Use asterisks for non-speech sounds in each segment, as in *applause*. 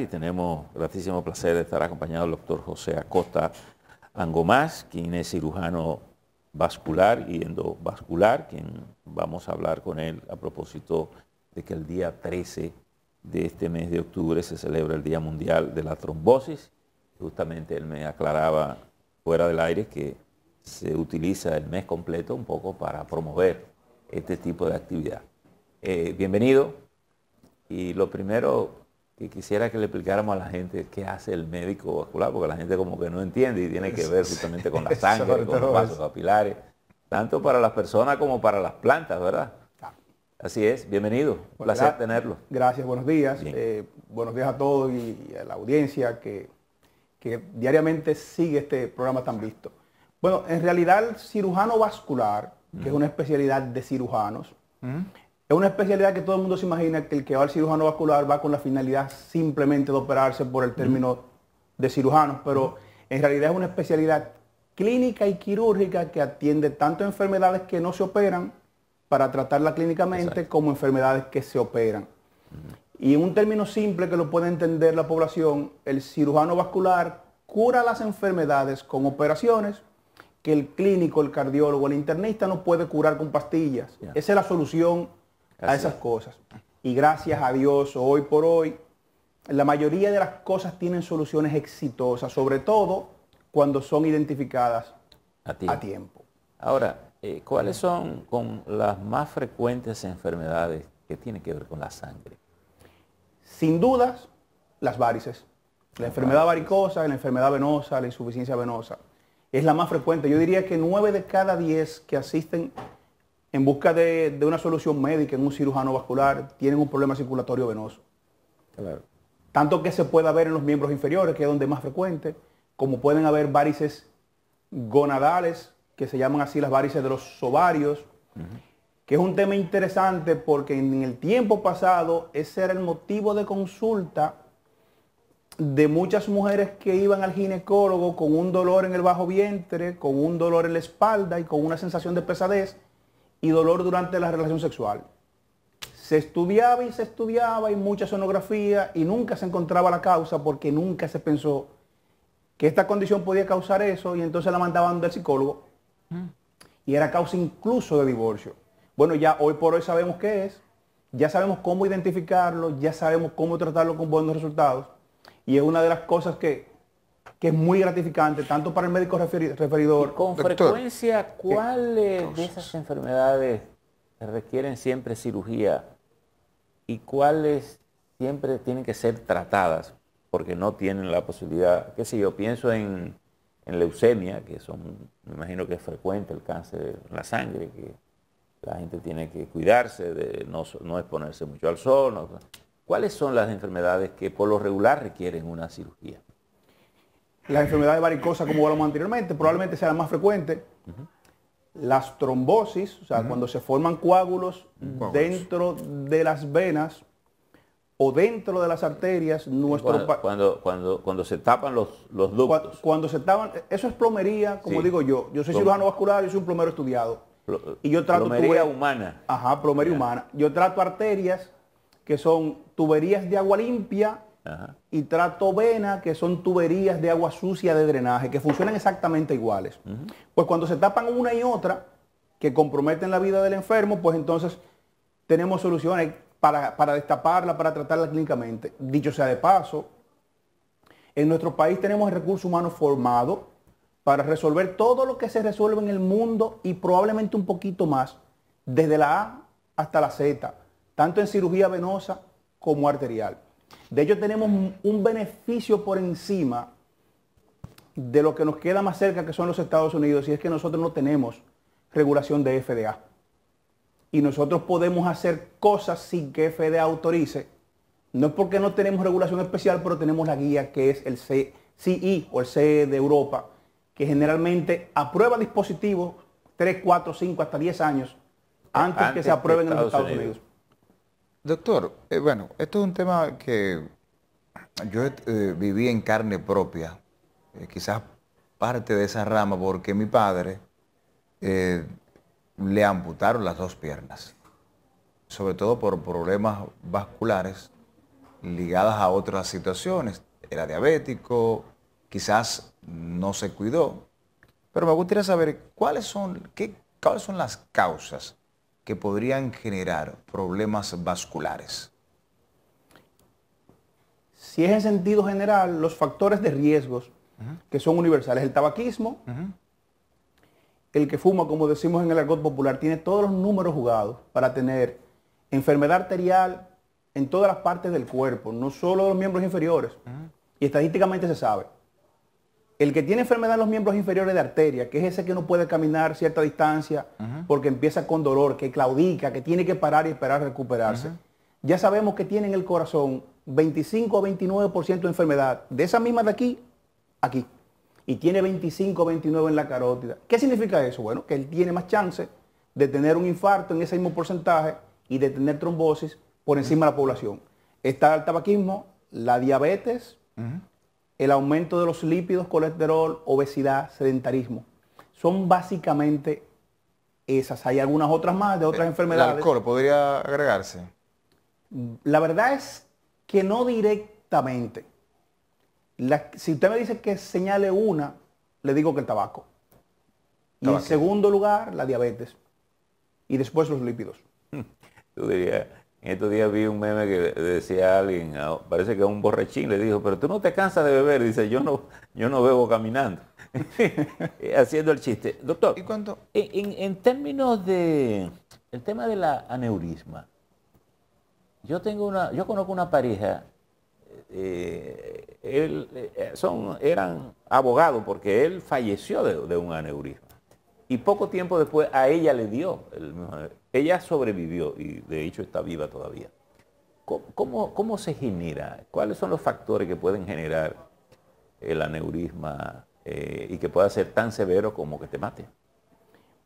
y tenemos gratísimo placer de estar acompañado del doctor José Acosta Angomás, quien es cirujano vascular y endovascular, quien vamos a hablar con él a propósito de que el día 13 de este mes de octubre se celebra el Día Mundial de la Trombosis. Justamente él me aclaraba fuera del aire que se utiliza el mes completo un poco para promover este tipo de actividad. Eh, bienvenido. Y lo primero, que quisiera que le explicáramos a la gente qué hace el médico vascular, porque la gente como que no entiende y tiene que ver justamente con la *laughs* sangre, con los vasos capilares, tanto para las personas como para las plantas, ¿verdad? Así es, bienvenido, un placer tenerlo. Gracias, buenos días. Eh, buenos días a todos y, a la audiencia que, diariamente sigue este programa tan visto. Bueno, en realidad el cirujano vascular, que es una especialidad de cirujanos, es una especialidad que todo el mundo se imagina que el que va al cirujano vascular va con la finalidad simplemente de operarse por el término de cirujano. pero en realidad es una especialidad clínica y quirúrgica que atiende tanto enfermedades que no se operan para tratarla clínicamente como enfermedades que se operan. Y en un término simple que lo puede entender la población, el cirujano vascular cura las enfermedades con operaciones que el clínico, el cardiólogo, el internista no puede curar con pastillas. Esa es la solución a esas cosas. Y gracias a Dios, hoy por hoy, la mayoría de las cosas tienen soluciones exitosas, sobre todo cuando son identificadas a tiempo. Ahora, eh, ¿cuáles son con las más frecuentes enfermedades que tienen que ver con la sangre? Sin dudas, las varices. La enfermedad varicosa, la enfermedad venosa, la insuficiencia venosa. Es la más frecuente. Yo diría que nueve de cada 10 que asisten en busca de, una solución médica en un cirujano vascular tienen un problema circulatorio venoso. Tanto que se puede ver en los miembros inferiores, que es donde es más frecuente, como pueden haber varices gonadales, que se llaman así las varices de los ovarios, que es un tema interesante porque en el tiempo pasado ese era el motivo de consulta de muchas mujeres que iban al ginecólogo con un dolor en el bajo vientre, con un dolor en la espalda y con una sensación de pesadez y dolor durante la relación sexual. Se estudiaba y se estudiaba y mucha sonografía y nunca se encontraba la causa porque nunca se pensó que esta condición podía causar eso y entonces la mandaban del psicólogo mm. y era causa incluso de divorcio. Bueno, ya hoy por hoy sabemos qué es, ya sabemos cómo identificarlo, ya sabemos cómo tratarlo con buenos resultados y es una de las cosas que que es muy gratificante, tanto para el médico referidor. con frecuencia, ¿cuáles de esas enfermedades requieren siempre cirugía y cuáles siempre tienen que ser tratadas porque no tienen la posibilidad? ¿Qué sé yo? Pienso en, leucemia, que son, me imagino que es frecuente el cáncer en la sangre, que la gente tiene que cuidarse de no, exponerse mucho al sol. ¿Cuáles son las enfermedades que por lo regular requieren una cirugía? Las enfermedades varicosas, como hablamos anteriormente, probablemente sea la más frecuente. Las trombosis, o sea, cuando se forman coágulos, dentro de las venas o dentro de las arterias, nuestro... Cuando, cuando, cuando, se tapan los, los ductos. Cuando, se tapan, eso es plomería, como digo yo. Yo soy ciudadano cirujano vascular, yo soy un plomero estudiado. y yo trato plomería humana. Ajá, plomería humana. Yo trato arterias que son tuberías de agua limpia y tratovena, que son tuberías de agua sucia de drenaje, que funcionan exactamente iguales. Pues cuando se tapan una y otra, que comprometen la vida del enfermo, pues entonces tenemos soluciones para, para destaparla, para tratarla clínicamente. Dicho sea de paso, en nuestro país tenemos el recurso humano formado para resolver todo lo que se resuelve en el mundo y probablemente un poquito más, desde la A hasta la Z, tanto en cirugía venosa como arterial. De hecho, tenemos un beneficio por encima de lo que nos queda más cerca, que son los Estados Unidos, y es que nosotros no tenemos regulación de FDA. Y nosotros podemos hacer cosas sin que FDA autorice. No es porque no tenemos regulación especial, pero tenemos la guía que es el C e o el CE de Europa, que generalmente aprueba dispositivos 3, 4, 5, hasta 10 años antes, que se aprueben en los Estados Unidos. Doctor, eh, bueno, esto es un tema que yo eh, viví en carne propia, eh, quizás parte de esa rama, porque mi padre le amputaron las dos piernas, sobre todo por problemas vasculares ligadas a otras situaciones. Era diabético, quizás no se cuidó, pero me gustaría saber cuáles son, qué, cuáles son las causas que podrían generar problemas vasculares? Si es en sentido general, los factores de riesgos que son universales, el tabaquismo, el que fuma, como decimos en el argot popular, tiene todos los números jugados para tener enfermedad arterial en todas las partes del cuerpo, no solo los miembros inferiores. Y estadísticamente se sabe. El que tiene enfermedad en los miembros inferiores de arteria, que es ese que no puede caminar cierta distancia porque empieza con dolor, que claudica, que tiene que parar y esperar recuperarse, ya sabemos que tiene en el corazón 25 o 29% de enfermedad, de esa misma de aquí, aquí. Y tiene 25 o 29 en la carótida. ¿Qué significa eso? Bueno, que él tiene más chance de tener un infarto en ese mismo porcentaje y de tener trombosis por encima de la población. Está el tabaquismo, la diabetes, el aumento de los lípidos, colesterol, obesidad, sedentarismo. Son básicamente esas. Hay algunas otras más de otras eh, enfermedades. ¿El alcohol podría agregarse? La verdad es que no directamente. si usted me dice que señale una, le digo que el tabaco. Y en segundo lugar, la diabetes. Y después los lípidos. *laughs* Yo diría en estos días vi un meme que decía alguien, ah, parece que a un borrachín le dijo, pero tú no te cansas de beber. Dice, yo no, yo no bebo caminando. *laughs* Eh, haciendo el chiste. Doctor, ¿Y En, términos de el tema de la aneurisma, yo tengo una, yo conozco una pareja, eh, eh, son, eran abogados porque él falleció de un aneurisma. Y poco tiempo después a ella le dio Ella sobrevivió y de hecho está viva todavía. ¿Cómo, cómo, se genera? ¿Cuáles son los factores que pueden generar el aneurisma eh, y que pueda ser tan severo como que te mate?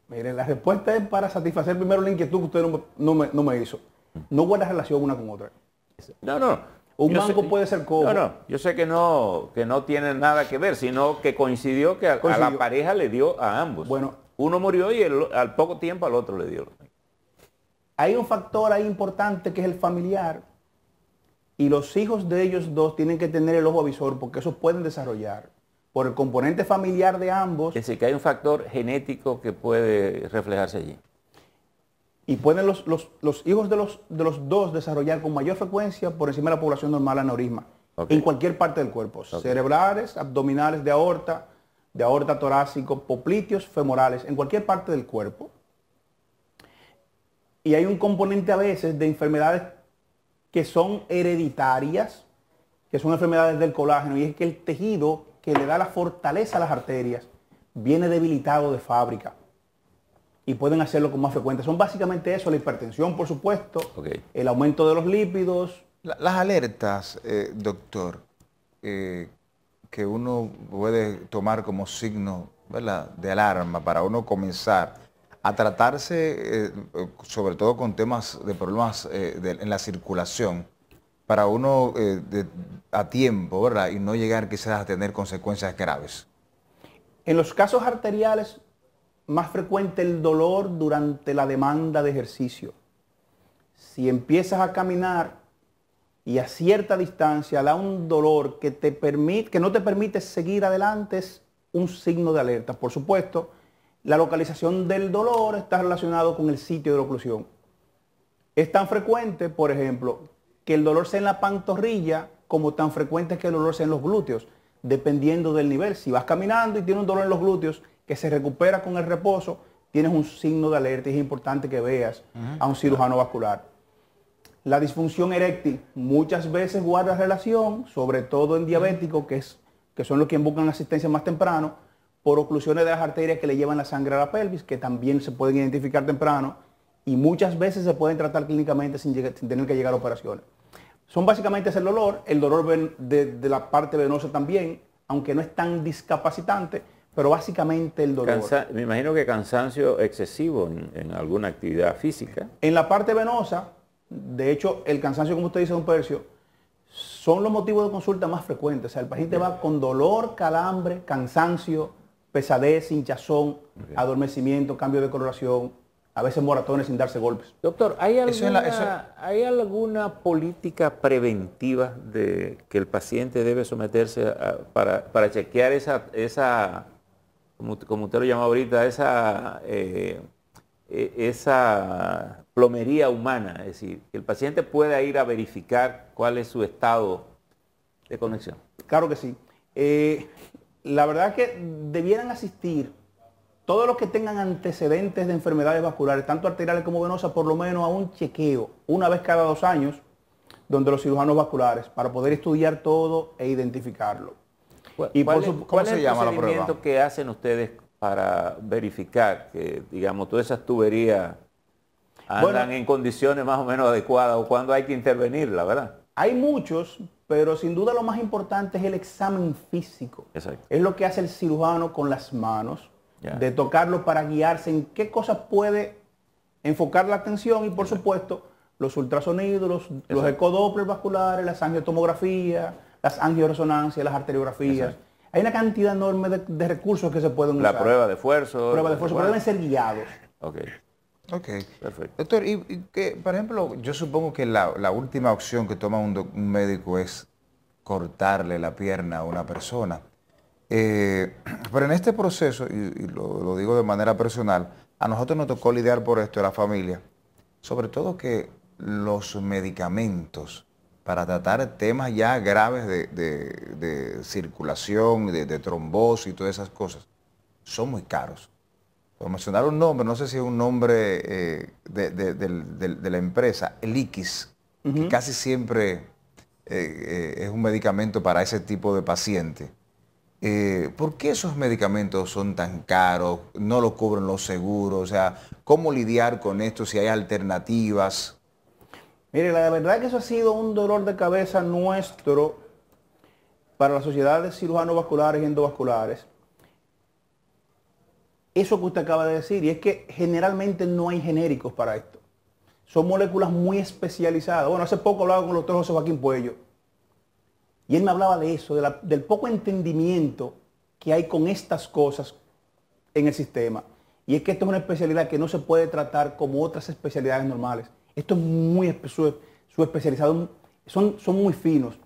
Mire, la respuesta es para satisfacer primero la inquietud que usted no, me, hizo. Mm. No buena relación una con otra. No, no, un yo puede ser cómodo No, yo sé que no, que no tiene nada que ver, sino que coincidió que a, la pareja le dio a ambos. Bueno, uno murió y al poco tiempo al otro le dio. Hay un factor ahí importante que es el familiar. Y los hijos de ellos dos tienen que tener el ojo avisor porque eso pueden desarrollar. Por el componente familiar de ambos. Es decir, que hay un factor genético que puede reflejarse allí. Y pueden los, hijos de los, de los dos desarrollar con mayor frecuencia por encima de la población normal aneurisma. En cualquier parte del cuerpo. Cerebrales, abdominales, de aorta, de aorta torácico, popliteos femorales, en cualquier parte del cuerpo. Y hay un componente a veces de enfermedades que son hereditarias, que son enfermedades del colágeno, y es que el tejido que le da la fortaleza a las arterias viene debilitado de fábrica y pueden hacerlo con más frecuencia. Son básicamente eso, la hipertensión, por supuesto, el aumento de los lípidos. las alertas, eh, doctor, eh, que uno puede tomar como signo de alarma para uno comenzar a tratarse, eh, sobre todo con temas de problemas eh, en la circulación, para uno eh, a tiempo y no llegar quizás a tener consecuencias graves? En los casos arteriales, más frecuente el dolor durante la demanda de ejercicio. Si empiezas a caminar y a cierta distancia da un dolor que, te permite, que no te permite seguir adelante es un signo de alerta. Por supuesto, la localización del dolor está relacionado con el sitio de la oclusión. Es tan frecuente, por ejemplo, que el dolor sea en la pantorrilla como tan frecuente que el dolor sea en los glúteos, dependiendo del nivel. Si vas caminando y tienes un dolor en los glúteos que se recupera con el reposo, tienes un signo de alerta y es importante que veas a un cirujano vascular. La disfunción eréctil muchas veces guarda relación, sobre todo en diabéticos, que, es, que son los que buscan asistencia más temprano, por oclusiones de las arterias que le llevan la sangre a la pelvis, que también se pueden identificar temprano y muchas veces se pueden tratar clínicamente sin, tener que llegar a operaciones. Son básicamente el dolor, el dolor de, la parte venosa también, aunque no es tan discapacitante, pero básicamente el dolor. me imagino que cansancio excesivo en alguna actividad física. En la parte venosa de hecho, el cansancio, como usted dice, don Percio, son los motivos de consulta más frecuentes. O sea, el paciente va con dolor, calambre, cansancio, pesadez, hinchazón, adormecimiento, cambio de coloración, a veces moratones sin darse golpes. Doctor, ¿hay alguna, política preventiva de que el paciente debe someterse para, chequear esa, esa como, usted lo llama ahorita, esa... Eh, e, esa plomería humana, es decir, que el paciente pueda ir a verificar cuál es su estado de conexión. Claro que sí. Eh, la verdad es que debieran asistir todos los que tengan antecedentes de enfermedades vasculares, tanto arteriales como venosas, por lo menos a un chequeo una vez cada dos años, donde los cirujanos vasculares, para poder estudiar todo e identificarlo. y ¿Cómo se el llama procedimiento que hacen ustedes para verificar que, digamos, todas esas tuberías andan en condiciones más o menos adecuadas o cuando hay que la ¿verdad? Hay muchos, pero sin duda lo más importante es el examen físico. Es lo que hace el cirujano con las manos, de tocarlo para guiarse en qué cosas puede enfocar la atención y, por supuesto, los ultrasonidos, los, ecodoppler vasculares, las angiotomografías, las angioresonancias, las arteriografías hay una cantidad enorme de, recursos que se pueden usar. La prueba de esfuerzo. Prueba de esfuerzo, pero deben ser guiados. Ok. Ok. Perfecto. Doctor, y, que, por ejemplo, yo supongo que la, última opción que toma un, médico es cortarle la pierna a una persona. Eh, *clears throat* pero en este proceso, y, lo, digo de manera personal, a nosotros nos tocó lidiar por esto, la familia. Sobre todo que los medicamentos para tratar temas ya graves de, circulación, de, de trombosis y todas esas cosas, son muy caros. Por mencionar un nombre, no sé si es un nombre eh, de, la empresa, el Iquis, que casi siempre eh, eh, es un medicamento para ese tipo de paciente. ¿Por qué esos medicamentos son tan caros? ¿No lo cubren los seguros? O sea, ¿cómo lidiar con esto si hay alternativas? Mire, la verdad que eso ha sido un dolor de cabeza nuestro para la sociedad de cirujanos vasculares y endovasculares. Eso que usted acaba de decir, y es que generalmente no hay genéricos para esto. Son moléculas muy especializadas. Bueno, hace poco hablaba con el doctor José Joaquín Puello, y él me hablaba de eso, del poco entendimiento que hay con estas cosas en el sistema. Y es que esto es una especialidad que no se puede tratar como otras especialidades normales. Esto es muy su, especializado, son, son muy finos.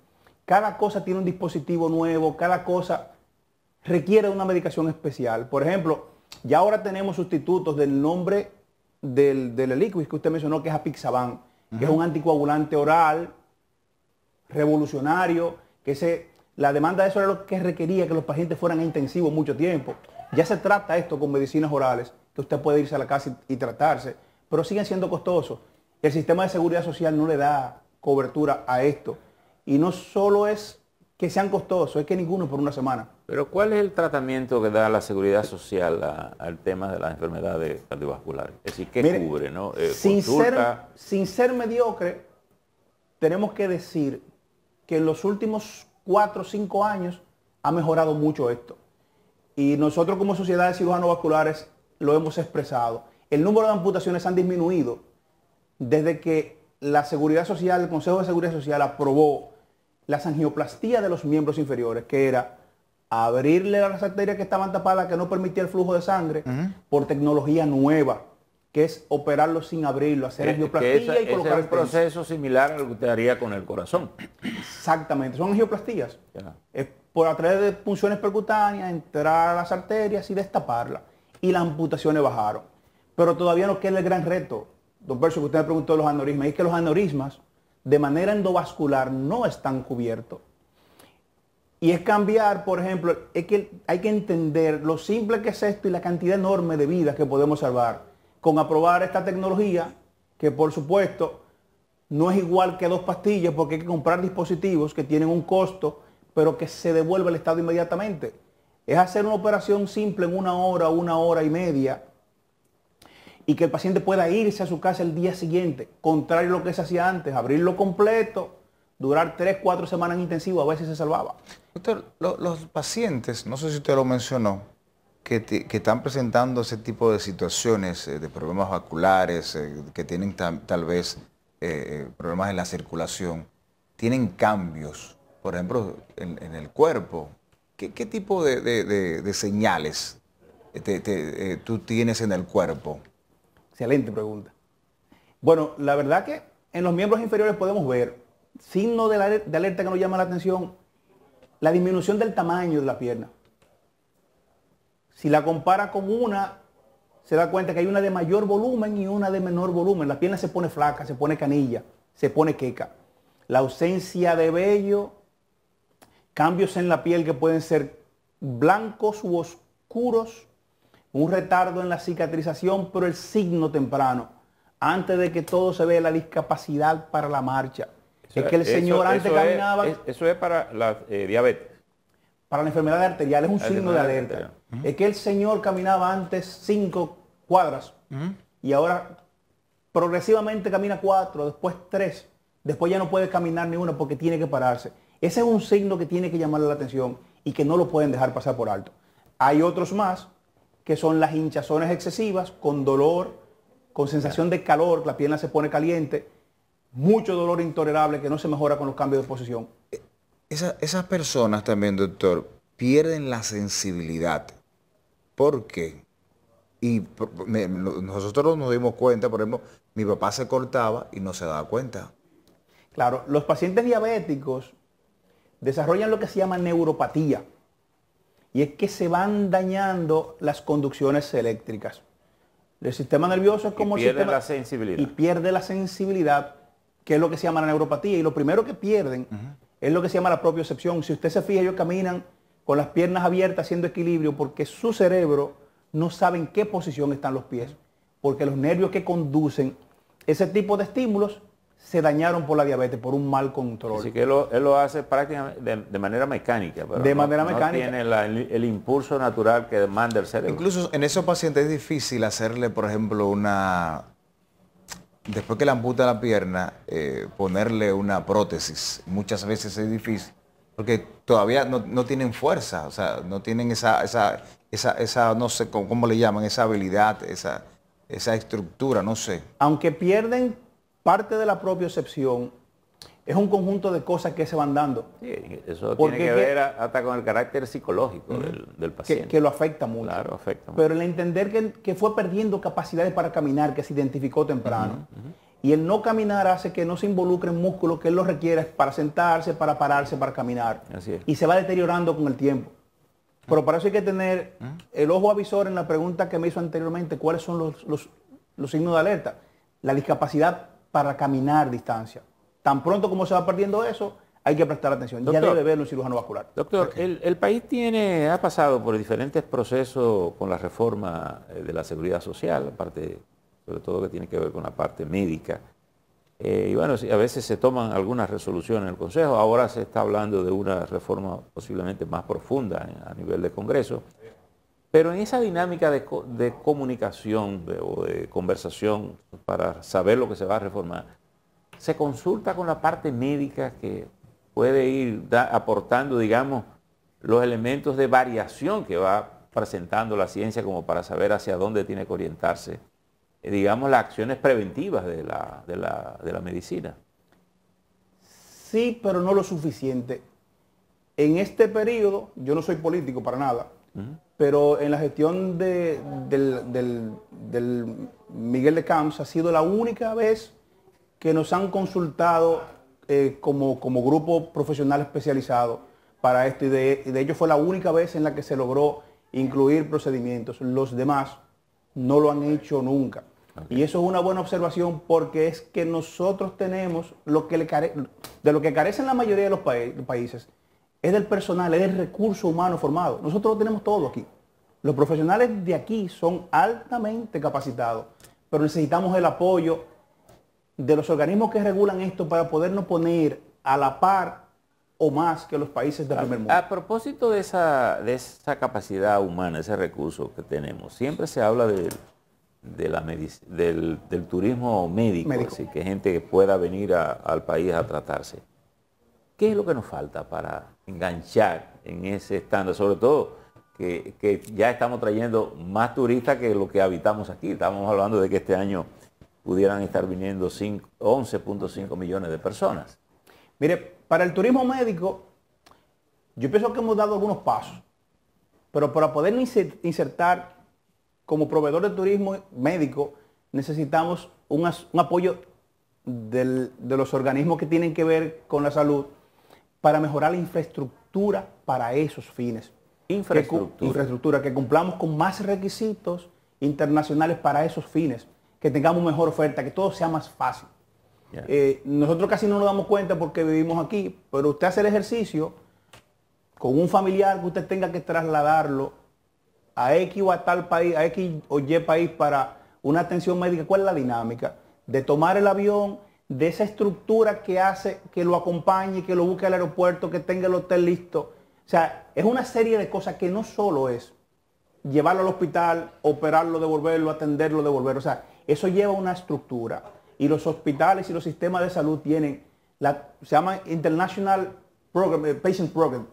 Cada cosa tiene un dispositivo nuevo, cada cosa requiere una medicación especial. Por ejemplo, ya ahora tenemos sustitutos del nombre del, del que usted mencionó, que es Apixaban, que es un anticoagulante oral revolucionario, que se, la demanda de eso era lo que requería que los pacientes fueran intensivos mucho tiempo. Ya se trata esto con medicinas orales, que usted puede irse a la casa y tratarse, pero siguen siendo costosos el sistema de seguridad social no le da cobertura a esto. Y no solo es que sean costosos, es que ninguno por una semana. Pero ¿cuál es el tratamiento que da la seguridad social al tema de las enfermedades cardiovasculares? Es decir, ¿qué cubre? ¿no? Eh, sin, ser, sin ser mediocre, tenemos que decir que en los últimos cuatro o cinco años ha mejorado mucho esto. Y nosotros como sociedad de cirujanos vasculares lo hemos expresado. El número de amputaciones han disminuido desde que la Seguridad Social, el Consejo de Seguridad Social aprobó la angioplastía de los miembros inferiores, que era abrirle las arterias que estaban tapadas, que no permitía el flujo de sangre, por tecnología nueva, que es operarlo sin abrirlo, hacer eh, angioplastía y colocar es un proceso similar al que usted haría con el corazón. Exactamente, son angioplastías. Es por a través de punciones percutáneas, entrar a las arterias y destaparlas. Y las amputaciones bajaron. Pero todavía no queda el gran reto, Don Percio, que usted me preguntó de los aneurismas, es que los aneurismas de manera endovascular no están cubiertos. Y es cambiar, por ejemplo, es que hay que entender lo simple que es esto y la cantidad enorme de vidas que podemos salvar con aprobar esta tecnología, que por supuesto no es igual que dos pastillas porque hay que comprar dispositivos que tienen un costo, pero que se devuelve al estado inmediatamente. Es hacer una operación simple en una hora, una hora y media, y que el paciente pueda irse a su casa el día siguiente, contrario a lo que se hacía antes, abrirlo completo, durar tres, cuatro semanas intensivo, a veces se salvaba. los pacientes, no sé si usted lo mencionó, que, están presentando ese tipo de situaciones, eh, de problemas vasculares, eh, que tienen tal vez eh, problemas en la circulación, tienen cambios, por ejemplo, en, el cuerpo. ¿Qué, tipo de, señales tú tienes en el cuerpo? Excelente pregunta. Bueno, la verdad que en los miembros inferiores podemos ver signo de, alerta que nos llama la atención, la disminución del tamaño de la pierna. Si la compara con una, se da cuenta que hay una de mayor volumen y una de menor volumen. La pierna se pone flaca, se pone canilla, se pone queca. La ausencia de vello, cambios en la piel que pueden ser blancos u oscuros, un retardo en la cicatrización, pero el signo temprano, antes de que todo se vea la discapacidad para la marcha. es que el señor antes caminaba... eso es para la eh, diabetes. Para la enfermedad arterial, es un signo de alerta. Es que el señor caminaba antes cinco cuadras y ahora progresivamente camina cuatro, después tres, después ya no puede caminar ni uno porque tiene que pararse. Ese es un signo que tiene que llamar la atención y que no lo pueden dejar pasar por alto. Hay otros más que son las hinchazones excesivas con dolor, con sensación de calor, la pierna se pone caliente, mucho dolor intolerable que no se mejora con los cambios de posición. esas personas también, doctor, pierden la sensibilidad. ¿Por qué? Y nosotros nos dimos cuenta, por ejemplo, mi papá se cortaba y no se daba cuenta. Claro, los pacientes diabéticos desarrollan lo que se llama neuropatía y es que se van dañando las conducciones eléctricas. El sistema nervioso es como... Y pierde la sensibilidad. Y pierde la sensibilidad, que es lo que se llama la neuropatía. Y lo primero que pierden es lo que se llama la propiocepción. Si usted se fija, ellos caminan con las piernas abiertas haciendo equilibrio porque su cerebro no sabe en qué posición están los pies. Porque los nervios que conducen ese tipo de estímulos se dañaron por la diabetes, por un mal control. Así que él lo, hace prácticamente de, manera mecánica. de manera mecánica. No tiene el, impulso natural que demanda el cerebro. Incluso en esos pacientes es difícil hacerle, por ejemplo, una... Después que le amputa la pierna, eh, ponerle una prótesis. Muchas veces es difícil. Porque todavía no, tienen fuerza, o sea, no tienen esa, esa, esa, esa no sé cómo, cómo le llaman, esa habilidad, esa, esa estructura, no sé. Aunque pierden parte de la propia excepción es un conjunto de cosas que se van dando. Sí, eso tiene que, ver hasta con el carácter psicológico del, paciente. Que, lo afecta mucho. Claro, afecta Pero el entender que, fue perdiendo capacidades para caminar, que se identificó temprano, y el no caminar hace que no se involucren músculos que él lo requiere para sentarse, para pararse, para caminar. Y se va deteriorando con el tiempo. Pero para eso hay que tener el ojo avisor en la pregunta que me hizo anteriormente, cuáles son los, los signos de alerta. La discapacidad para caminar distancia. Tan pronto como se va perdiendo eso, hay que prestar atención. ya debe verlo un cirujano vascular. Doctor, el, país tiene, ha pasado por diferentes procesos con la reforma eh, de la seguridad social, parte, sobre todo que tiene que ver con la parte médica. Eh, y bueno, a veces se toman algunas resoluciones en el Consejo, ahora se está hablando de una reforma posiblemente más profunda a nivel de Congreso. Pero en esa dinámica de, comunicación o de conversación para saber lo que se va a reformar, se consulta con la parte médica que puede ir aportando, digamos, los elementos de variación que va presentando la ciencia como para saber hacia dónde tiene que orientarse, eh, digamos, las acciones preventivas de la, medicina. Sí, pero no lo suficiente. En este periodo, yo no soy político para nada, pero en la gestión de, del, Miguel de Camps ha sido la única vez que nos han consultado eh, como, grupo profesional especializado para esto y de, hecho fue la única vez en la que se logró incluir procedimientos. Los demás no lo han hecho nunca. Y eso es una buena observación porque es que nosotros tenemos lo que le de lo que carecen la mayoría de los países, es del personal, es del recurso humano formado. Nosotros lo tenemos todo aquí. Los profesionales de aquí son altamente capacitados, pero necesitamos el apoyo de los organismos que regulan esto para podernos poner a la par o más que los países del primer mundo. A propósito de esa, esa capacidad humana, ese recurso que tenemos, siempre se habla de, la del, turismo médico, médico. que gente que pueda venir al país a tratarse. ¿Qué es lo que nos falta para enganchar en ese estándar, sobre todo que, ya estamos trayendo más turistas que lo que habitamos aquí. Estamos hablando de que este año pudieran estar viniendo 11.5 millones de personas. Mire, para el turismo médico, yo pienso que hemos dado algunos pasos, pero para poder insertar como proveedor de turismo médico, necesitamos un, apoyo de los organismos que tienen que ver con la salud, para mejorar la infraestructura para esos fines. Infraestructura. Que, infraestructura, que cumplamos con más requisitos internacionales para esos fines, que tengamos mejor oferta, que todo sea más fácil. Eh, nosotros casi no nos damos cuenta porque vivimos aquí, pero usted hace el ejercicio con un familiar que usted tenga que trasladarlo a X o a tal país, a X o Y país para una atención médica. ¿Cuál es la dinámica? De tomar el avión, de esa estructura que hace que lo acompañe, que lo busque al aeropuerto, que tenga el hotel listo. O sea, es una serie de cosas que no solo es llevarlo al hospital, operarlo, devolverlo, atenderlo, devolverlo. O sea, eso lleva una estructura. Y los hospitales y los sistemas de salud tienen, la, se llama International Program, eh, Patient Program,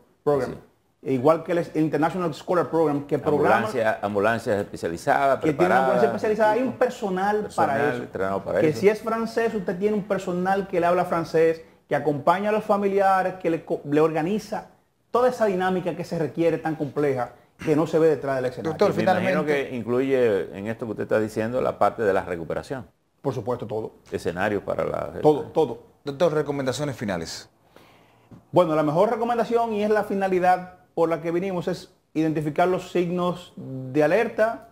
igual que el International Scholar Program, que programa... ambulancias especializadas, Que tiene ambulancia especializada, hay un personal, para eso. que si es francés, usted tiene un personal que le habla francés, que acompaña a los familiares, que le, organiza toda esa dinámica que se requiere tan compleja que no se ve detrás del escenario. Doctor, finalmente... Me imagino que incluye en esto que usted está diciendo la parte de la recuperación. Por supuesto, todo. Escenario para la... Todo, todo. Doctor, recomendaciones finales. Bueno, la mejor recomendación y es la finalidad por la que vinimos es identificar los signos de alerta,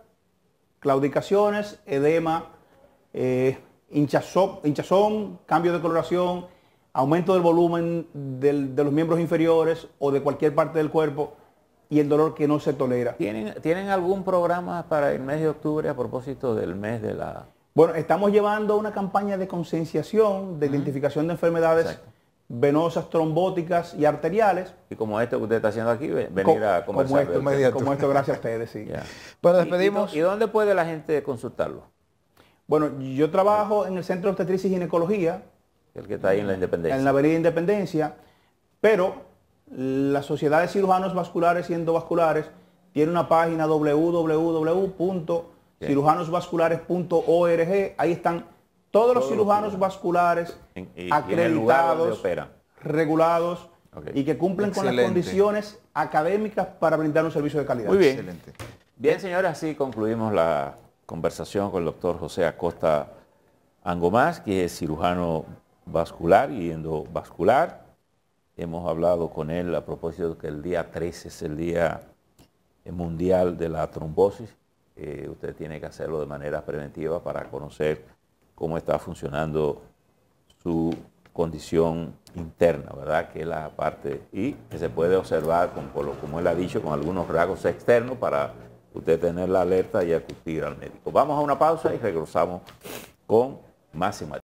claudicaciones, edema, eh, hinchazón, cambio de coloración, aumento del volumen de los miembros inferiores o de cualquier parte del cuerpo y el dolor que no se tolera. ¿Tienen, ¿Tienen algún programa para el mes de octubre a propósito del mes de la... Bueno, estamos llevando una campaña de concienciación, de identificación de enfermedades venosas trombóticas y arteriales. Y como esto que usted está haciendo aquí, venir a conversar. Como esto, como esto gracias a *laughs* ustedes, sí. Pero despedimos. ¿Y, dónde puede la gente consultarlo? Bueno, yo trabajo en el Centro de Obstetricia y Ginecología. El que está ahí en la Independencia. En la Avenida Independencia. Pero la Sociedad de Cirujanos Vasculares y Endovasculares tiene una página www.cirujanosvasculares.org. Ahí están todos, los cirujanos vasculares acreditados, regulados y que cumplen con las condiciones académicas para brindar un servicio de calidad. Muy bien. Excelente. Bien, señores, así concluimos la conversación con el doctor José Acosta Angomás, que es cirujano vascular y endovascular. Hemos hablado con él a propósito de que el día 13 es el Día Mundial de la Trombosis. Eh, usted tiene que hacerlo de manera preventiva para conocer cómo está funcionando su condición interna, ¿verdad? Que es la parte y que se puede observar, con, como él ha dicho, con algunos rasgos externos para usted tener la alerta y acudir al médico. Vamos a una pausa y regresamos con Máxima.